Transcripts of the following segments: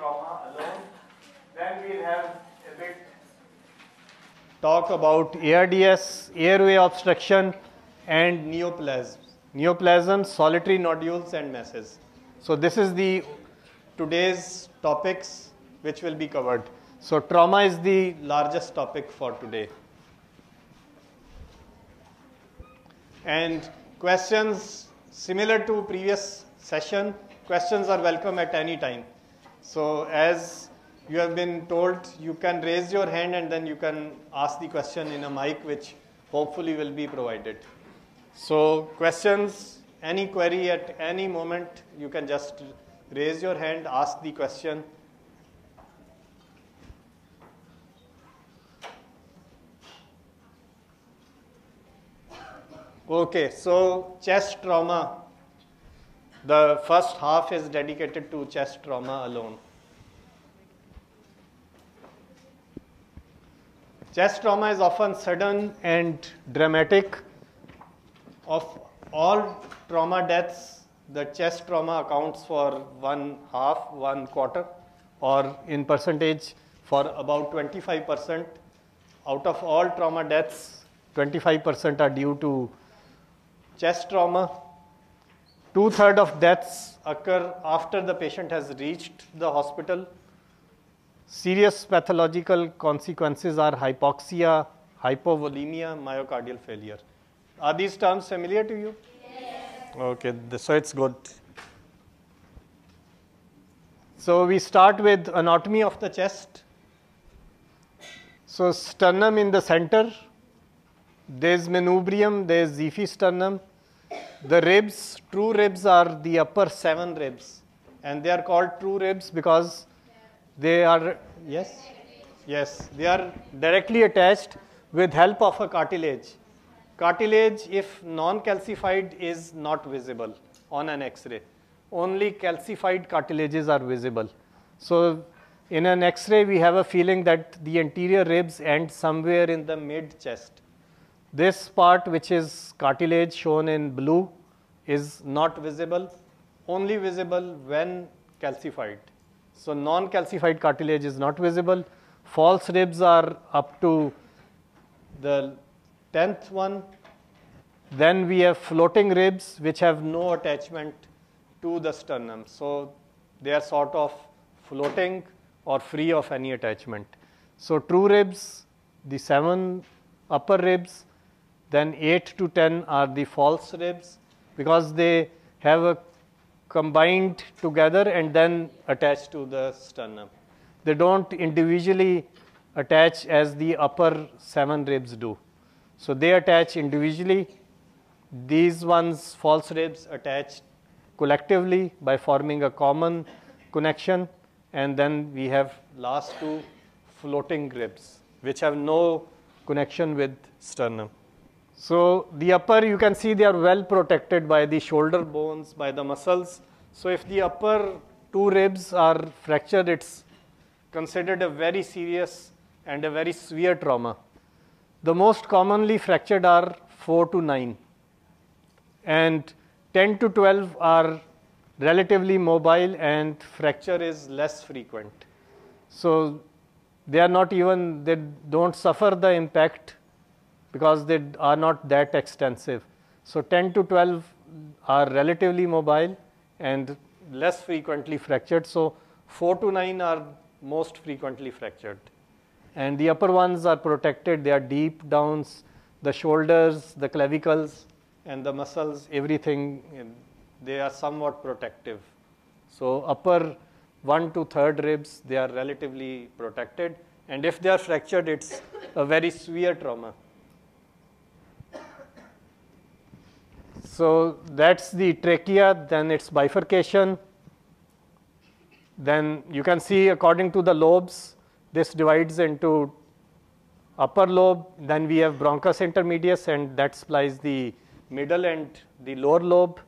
trauma alone. Then we'll have a bit talk about ARDS, airway obstruction and neoplasm. Neoplasm, solitary nodules and masses. So this is the today's topics which will be covered. So trauma is the largest topic for today. And questions similar to previous session, questions are welcome at any time. So as you have been told, you can raise your hand and then you can ask the question in a mic which hopefully will be provided. So questions, any query at any moment, you can just raise your hand, ask the question. Okay, so chest trauma the first half is dedicated to chest trauma alone. Chest trauma is often sudden and dramatic. Of all trauma deaths, the chest trauma accounts for one half, one quarter, or in percentage for about 25%. Out of all trauma deaths, 25% are due to chest trauma Two third of deaths occur after the patient has reached the hospital. Serious pathological consequences are hypoxia, hypovolemia, myocardial failure. Are these terms familiar to you? Yes. Okay, so it's good. So we start with anatomy of the chest. So sternum in the center, there's manubrium, there's Zephy sternum, the ribs, true ribs are the upper seven ribs. And they are called true ribs because they are, yes? Yes, they are directly attached with help of a cartilage. Cartilage, if non-calcified, is not visible on an X-ray. Only calcified cartilages are visible. So in an X-ray, we have a feeling that the anterior ribs end somewhere in the mid-chest. This part which is cartilage shown in blue is not visible, only visible when calcified. So non-calcified cartilage is not visible. False ribs are up to the 10th one. Then we have floating ribs which have no attachment to the sternum. So they are sort of floating or free of any attachment. So true ribs, the seven upper ribs, then 8 to 10 are the false ribs because they have a combined together and then attached to the sternum. They don't individually attach as the upper seven ribs do. So they attach individually. These ones, false ribs, attach collectively by forming a common connection. And then we have last two floating ribs, which have no connection with sternum. So the upper you can see they are well protected by the shoulder bones, by the muscles. So if the upper two ribs are fractured, it's considered a very serious and a very severe trauma. The most commonly fractured are 4 to 9 and 10 to 12 are relatively mobile and fracture is less frequent. So they are not even, they don't suffer the impact because they are not that extensive. So 10 to 12 are relatively mobile and less frequently fractured. So 4 to 9 are most frequently fractured. And the upper ones are protected. They are deep downs, the shoulders, the clavicles, and the muscles, everything, eh, they are somewhat protective. So upper 1 to 3rd ribs, they are relatively protected. And if they are fractured, it's a very severe trauma. So that's the trachea, then its bifurcation. Then you can see according to the lobes, this divides into upper lobe, then we have bronchus intermedius and that supplies the middle and the lower lobe.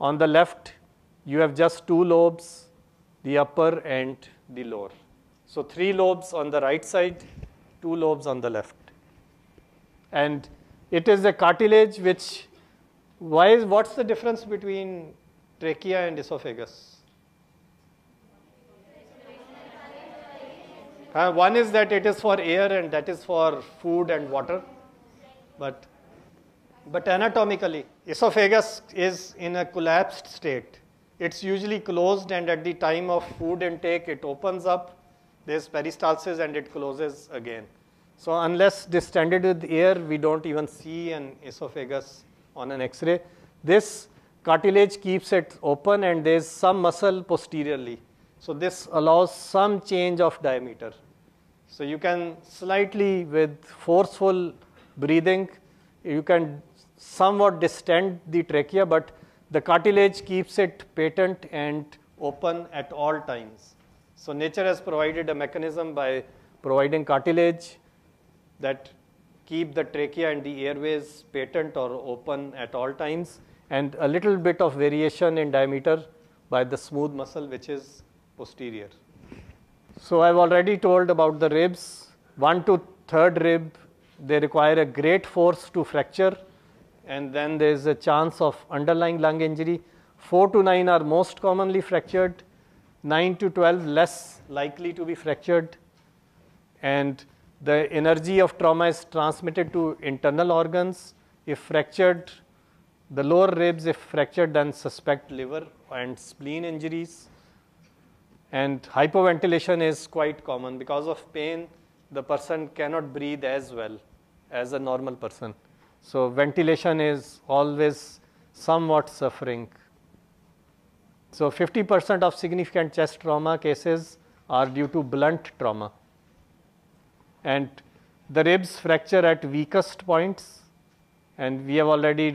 On the left, you have just two lobes, the upper and the lower. So three lobes on the right side, two lobes on the left. And it is a cartilage which why is, what's the difference between trachea and esophagus? Uh, one is that it is for air and that is for food and water. But, but anatomically, esophagus is in a collapsed state. It's usually closed and at the time of food intake, it opens up, there's peristalsis and it closes again. So unless distended with air, we don't even see an esophagus on an X-ray. This cartilage keeps it open and there is some muscle posteriorly. So this allows some change of diameter. So you can slightly with forceful breathing, you can somewhat distend the trachea, but the cartilage keeps it patent and open at all times. So nature has provided a mechanism by providing cartilage that keep the trachea and the airways patent or open at all times and a little bit of variation in diameter by the smooth muscle which is posterior. So I've already told about the ribs. One to third rib, they require a great force to fracture and then there is a chance of underlying lung injury. 4 to 9 are most commonly fractured, 9 to 12 less likely to be fractured and the energy of trauma is transmitted to internal organs. If fractured, the lower ribs, if fractured, then suspect liver and spleen injuries. And hypoventilation is quite common. Because of pain, the person cannot breathe as well as a normal person. So ventilation is always somewhat suffering. So 50% of significant chest trauma cases are due to blunt trauma and the ribs fracture at weakest points and we have already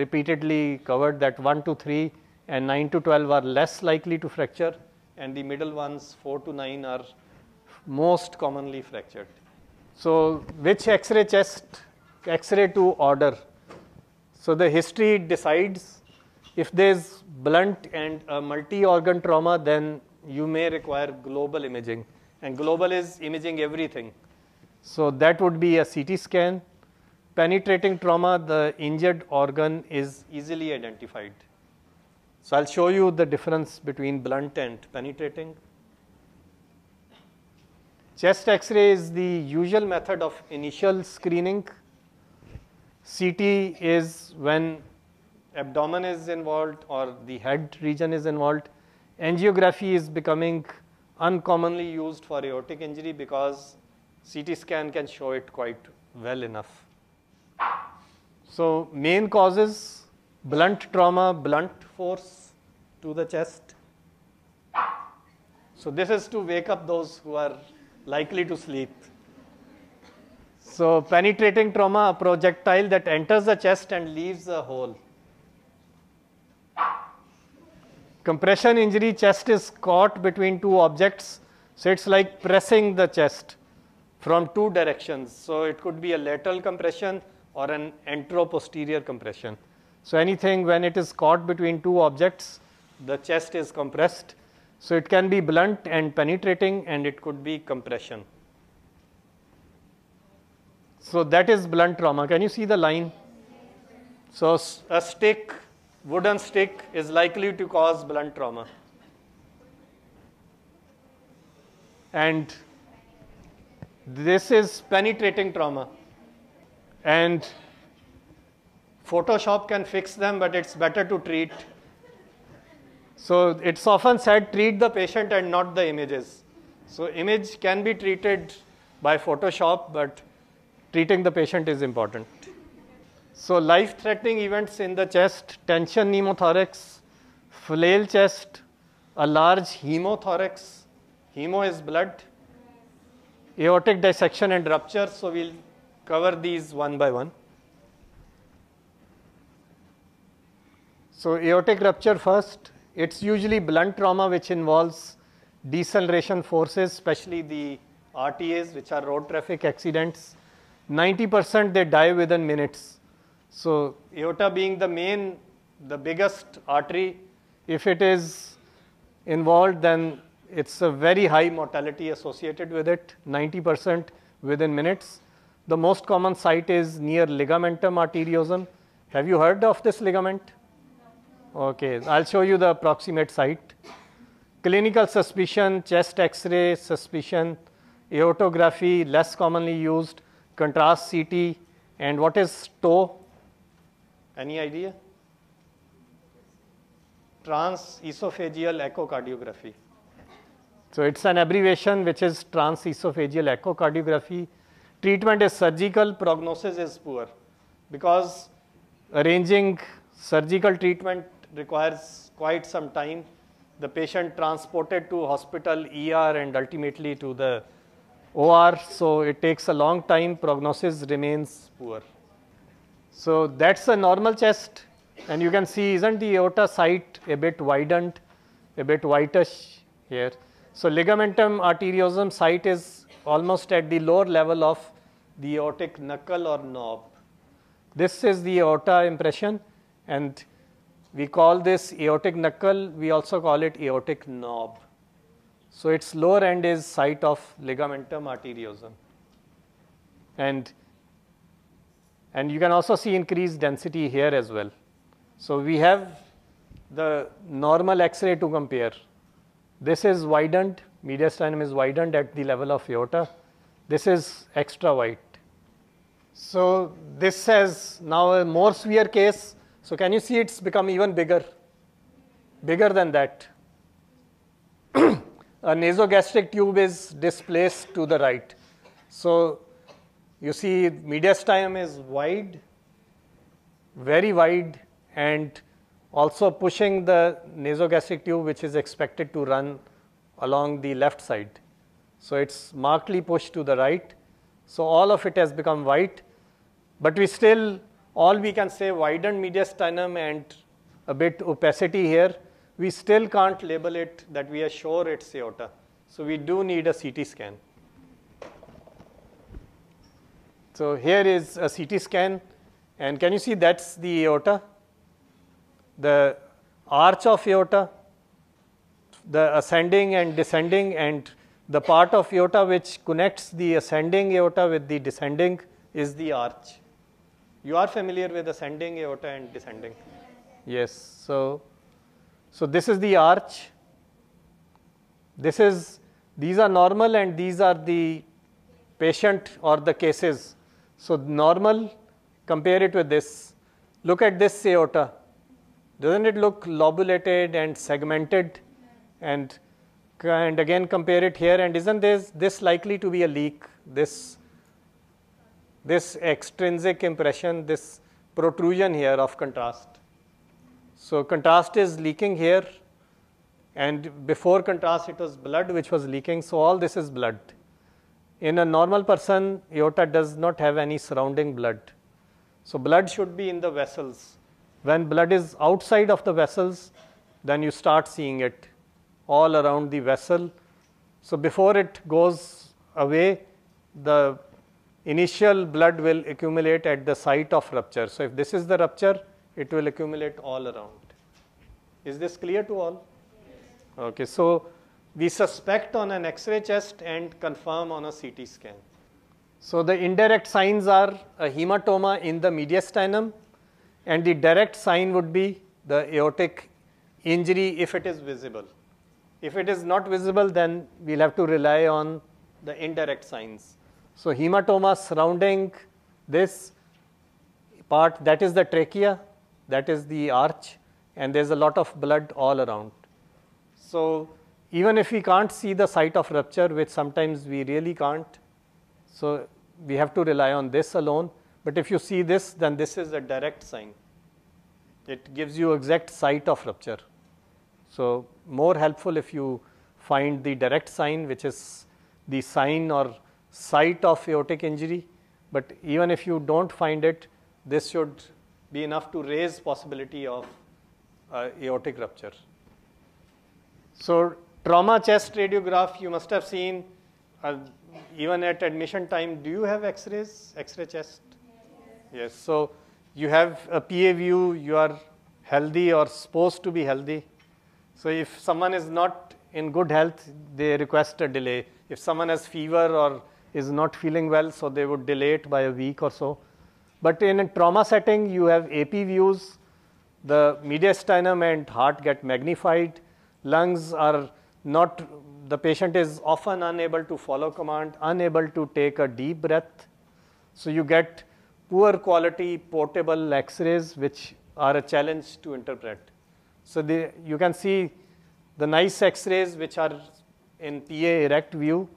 repeatedly covered that 1 to 3 and 9 to 12 are less likely to fracture and the middle ones 4 to 9 are most commonly fractured. So, which X-ray chest, X-ray to order? So, the history decides if there is blunt and a multi-organ trauma then you may require global imaging and global is imaging everything so, that would be a CT scan. Penetrating trauma, the injured organ is easily identified. So, I will show you the difference between blunt and penetrating. Chest X-ray is the usual method of initial screening. CT is when abdomen is involved or the head region is involved. Angiography is becoming uncommonly used for aortic injury because CT scan can show it quite well enough. So main causes, blunt trauma, blunt force to the chest. So this is to wake up those who are likely to sleep. So penetrating trauma, a projectile that enters the chest and leaves a hole. Compression injury, chest is caught between two objects, so it's like pressing the chest from two directions. So it could be a lateral compression or an anteroposterior posterior compression. So anything when it is caught between two objects, the chest is compressed. So it can be blunt and penetrating and it could be compression. So that is blunt trauma. Can you see the line? So a stick, wooden stick is likely to cause blunt trauma. And this is penetrating trauma. And Photoshop can fix them, but it's better to treat. So it's often said treat the patient and not the images. So image can be treated by Photoshop, but treating the patient is important. So life-threatening events in the chest, tension pneumothorax, flail chest, a large hemothorax, hemo is blood, aortic dissection and rupture. So we'll cover these one by one. So aortic rupture first, it's usually blunt trauma which involves deceleration forces, especially the RTAs which are road traffic accidents. 90% they die within minutes. So aorta being the main, the biggest artery, if it is involved then it's a very high mortality associated with it, 90% within minutes. The most common site is near ligamentum arteriosum. Have you heard of this ligament? Okay, I'll show you the approximate site. Clinical suspicion, chest x-ray suspicion, aortography, less commonly used, contrast CT, and what is TOE? Any idea? Transesophageal echocardiography. So it's an abbreviation which is transesophageal echocardiography. Treatment is surgical, prognosis is poor because arranging surgical treatment requires quite some time. The patient transported to hospital, ER and ultimately to the OR, so it takes a long time, prognosis remains poor. So that's a normal chest and you can see isn't the aorta site a bit widened, a bit whitish here. So ligamentum arteriosum site is almost at the lower level of the aortic knuckle or knob. This is the aorta impression and we call this aortic knuckle, we also call it aortic knob. So its lower end is site of ligamentum arteriosum. And, and you can also see increased density here as well. So we have the normal X-ray to compare. This is widened, mediastinum is widened at the level of aorta. This is extra wide. So this has now a more severe case. So can you see it's become even bigger, bigger than that. a nasogastric tube is displaced to the right. So you see mediastinum is wide, very wide and also pushing the nasogastric tube which is expected to run along the left side. So, it is markedly pushed to the right. So, all of it has become white, but we still all we can say widened mediastinum and a bit opacity here. We still can't label it that we are sure it's aorta. So, we do need a CT scan. So, here is a CT scan and can you see that's the aorta? the arch of iota, the ascending and descending and the part of iota which connects the ascending iota with the descending is the arch. You are familiar with ascending aorta and descending? Yes. So, so this is the arch. This is, these are normal and these are the patient or the cases. So normal, compare it with this. Look at this aorta. Doesn't it look lobulated and segmented? And, and again compare it here and isn't this, this likely to be a leak, this, this extrinsic impression, this protrusion here of contrast. So contrast is leaking here and before contrast it was blood which was leaking so all this is blood. In a normal person aorta does not have any surrounding blood. So blood should be in the vessels when blood is outside of the vessels, then you start seeing it all around the vessel. So before it goes away, the initial blood will accumulate at the site of rupture. So if this is the rupture, it will accumulate all around. Is this clear to all? Okay, so we suspect on an X-ray chest and confirm on a CT scan. So the indirect signs are a hematoma in the mediastinum, and the direct sign would be the aortic injury if it is visible. If it is not visible, then we'll have to rely on the indirect signs. So hematoma surrounding this part, that is the trachea, that is the arch, and there's a lot of blood all around. So even if we can't see the site of rupture, which sometimes we really can't, so we have to rely on this alone. But if you see this, then this is a direct sign. It gives you exact site of rupture. So more helpful if you find the direct sign, which is the sign or site of aortic injury. But even if you don't find it, this should be enough to raise possibility of uh, aortic rupture. So trauma chest radiograph, you must have seen uh, even at admission time, do you have x-rays, x-ray chest? Yes, so you have a PA view, you are healthy or supposed to be healthy. So if someone is not in good health, they request a delay. If someone has fever or is not feeling well, so they would delay it by a week or so. But in a trauma setting, you have AP views, the mediastinum and heart get magnified, lungs are not, the patient is often unable to follow command, unable to take a deep breath. So you get poor quality portable X-rays which are a challenge to interpret. So the, you can see the nice X-rays which are in PA erect view,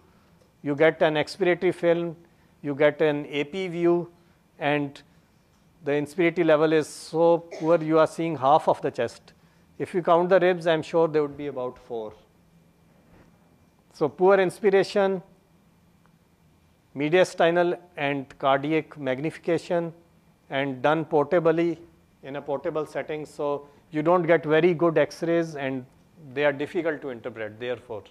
you get an expiratory film, you get an AP view, and the inspiratory level is so poor you are seeing half of the chest. If you count the ribs, I'm sure there would be about four. So poor inspiration, mediastinal and cardiac magnification and done portably in a portable setting. So, you do not get very good x-rays and they are difficult to interpret therefore.